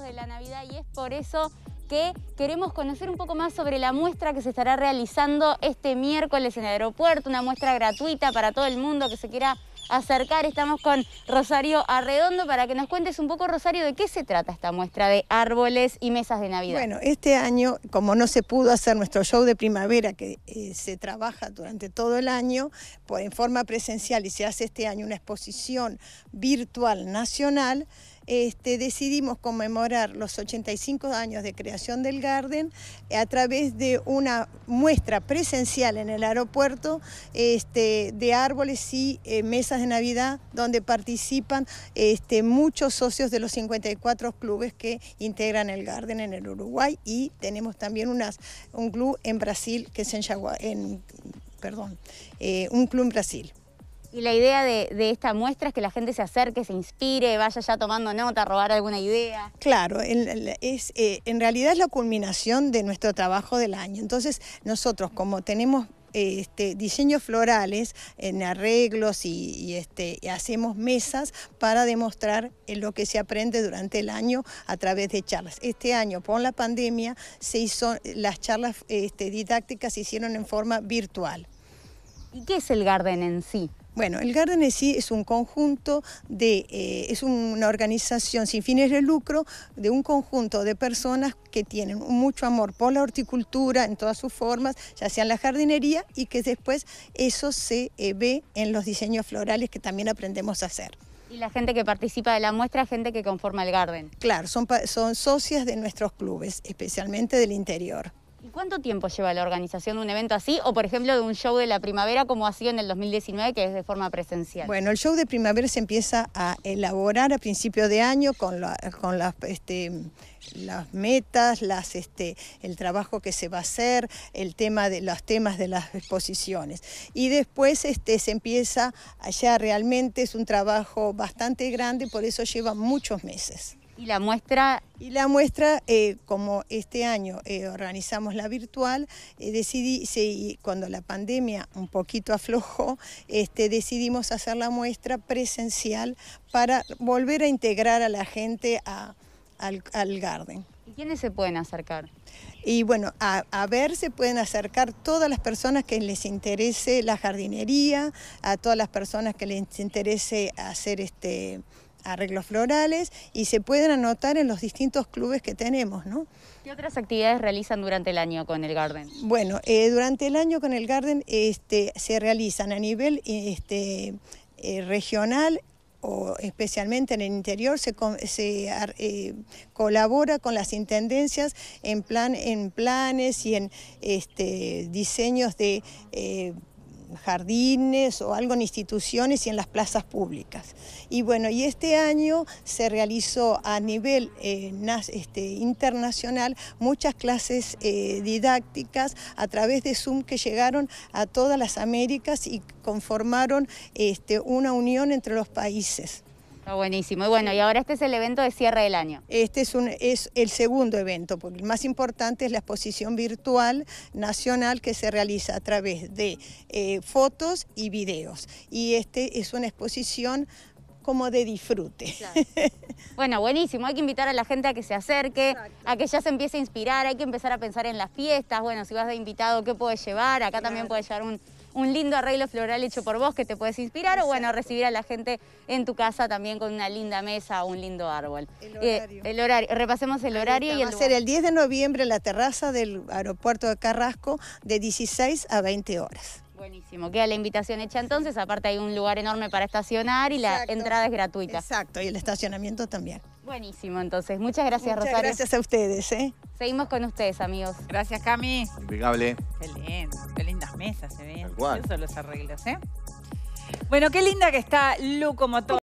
de la Navidad y es por eso que queremos conocer un poco más sobre la muestra que se estará realizando este miércoles en el aeropuerto, una muestra gratuita para todo el mundo que se quiera acercar. Estamos con Rosario Arredondo para que nos cuentes un poco, Rosario, de qué se trata esta muestra de árboles y mesas de Navidad. Bueno, este año, como no se pudo hacer nuestro show de primavera, que eh, se trabaja durante todo el año por, en forma presencial y se hace este año una exposición virtual nacional, este, decidimos conmemorar los 85 años de creación del Garden eh, a través de una muestra presencial en el aeropuerto este, de árboles y eh, mesas de Navidad donde participan este, muchos socios de los 54 clubes que integran el Garden en el Uruguay y tenemos también unas, un club en Brasil que es en, en perdón, eh, un club en Brasil. Y la idea de, esta muestra es que la gente se acerque, se inspire, vaya ya tomando nota, robar alguna idea. Claro, en, es, eh, en realidad es la culminación de nuestro trabajo del año. Entonces nosotros como tenemos este, diseños florales en arreglos y, este, hacemos mesas para demostrar lo que se aprende durante el año a través de charlas. Este año, por la pandemia, se hizo, las charlas este, didácticas se hicieron en forma virtual. ¿Y qué es el garden en sí? Bueno, el Garden en sí es un conjunto de, eh, es una organización sin fines de lucro de un conjunto de personas que tienen mucho amor por la horticultura en todas sus formas, ya sea en la jardinería y que después eso se eh, ve en los diseños florales que también aprendemos a hacer. Y la gente que participa de la muestra, gente que conforma el Garden. Claro, son, son socias de nuestros clubes, especialmente del interior. ¿Y cuánto tiempo lleva la organización de un evento así o, por ejemplo, de un show de la primavera como ha sido en el 2019, que es de forma presencial? Bueno, el show de primavera se empieza a elaborar a principio de año con, este, las, metas, este, el trabajo que se va a hacer, el tema de los temas de las exposiciones. Y después este, se empieza allá realmente, es un trabajo bastante grande, por eso lleva muchos meses. Y la muestra. Y la muestra, eh, como este año eh, organizamos la virtual, eh, decidí, cuando la pandemia un poquito aflojó, este, decidimos hacer la muestra presencial para volver a integrar a la gente al, garden. ¿Y quiénes se pueden acercar? Y bueno, a, ver se pueden acercar todas las personas que les interese la jardinería, a todas las personas que les interese hacer este arreglos florales y se pueden anotar en los distintos clubes que tenemos. ¿no? ¿Qué otras actividades realizan durante el año con el Garden? Bueno, eh, durante el año con el Garden este, se realizan a nivel este, eh, regional o especialmente en el interior, se, eh, colabora con las intendencias en, plan, en planes y en este, diseños de jardines o algo en instituciones y en las plazas públicas. Y bueno, y este año se realizó a nivel eh, este, internacional muchas clases eh, didácticas a través de Zoom que llegaron a todas las Américas y conformaron este, una unión entre los países buenísimo. Y bueno, y ahora este es el evento de cierre del año. Este es, un, es el segundo evento, porque el más importante es la exposición virtual nacional que se realiza a través de eh, fotos y videos. Y este es una exposición como de disfrute. Bueno, buenísimo. Hay que invitar a la gente a que se acerque, a que ya se empiece a inspirar. Hay que empezar a pensar en las fiestas. Bueno, si vas de invitado, ¿qué puedes llevar? Acá también puedes llevar un, un lindo arreglo floral hecho por vos que te puedes inspirar o bueno, recibir a la gente en tu casa también con una linda mesa o un lindo árbol. El eh, horario. Repasemos el horario y el... Va a ser el 10 de noviembre la terraza del aeropuerto de Carrasco de 16 a 20 horas. Buenísimo, queda la invitación hecha entonces, aparte hay un lugar enorme para estacionar y la entrada es gratuita. Exacto, y el estacionamiento también. Buenísimo, entonces. Muchas gracias, Muchas Rosario. Gracias a ustedes. ¿eh? Seguimos con ustedes, amigos. Gracias, Cami. Impecable. Qué lindo. Qué lindas mesas se ven. Son los arreglos, ¿eh? Bueno, qué linda que está Lu como todo.